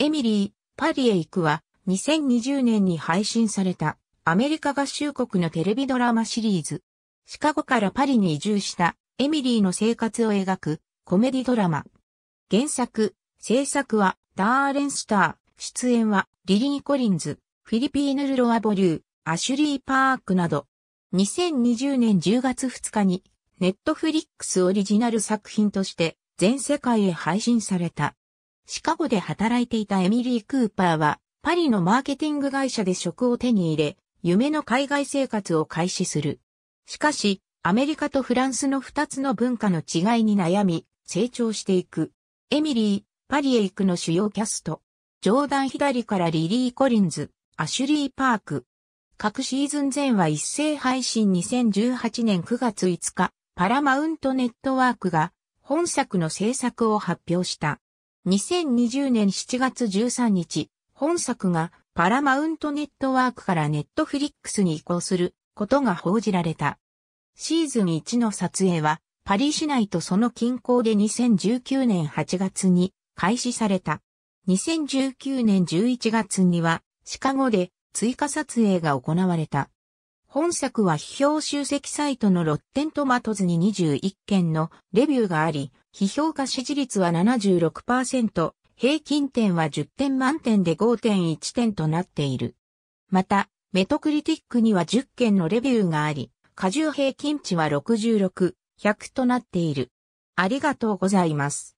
エミリー、パリへ行くは2020年に配信されたアメリカ合衆国のテレビドラマシリーズ。シカゴからパリに移住したエミリーの生活を描くコメディドラマ。原作、制作はダーレン・スター、出演はリリー・コリンズ、フィリピーヌ・ルロア・ボリュー、アシュリー・パークなど。2020年10月2日にネットフリックスオリジナル作品として全世界へ配信された。シカゴで働いていたエミリー・クーパーは、パリのマーケティング会社で職を手に入れ、夢の海外生活を開始する。しかし、アメリカとフランスの二つの文化の違いに悩み、成長していく。エミリー、パリへ行くの主要キャスト。ジョーダン左からリリー・コリンズ、アシュリー・パーク。各シーズン前は一斉配信2018年9月5日、パラマウントネットワークが本作の制作を発表した。2020年7月13日、本作がパラマウントネットワークからネットフリックスに移行することが報じられた。シーズン1の撮影はパリ市内とその近郊で2019年8月に開始された。2019年11月にはシカゴで追加撮影が行われた。本作は批評集積サイトのロッテントマトズに21件のレビューがあり、批評家支持率は76%、平均点は10点満点で5.1点となっている。また、メトクリティックには10件のレビューがあり、過重平均値は66、100となっている。ありがとうございます。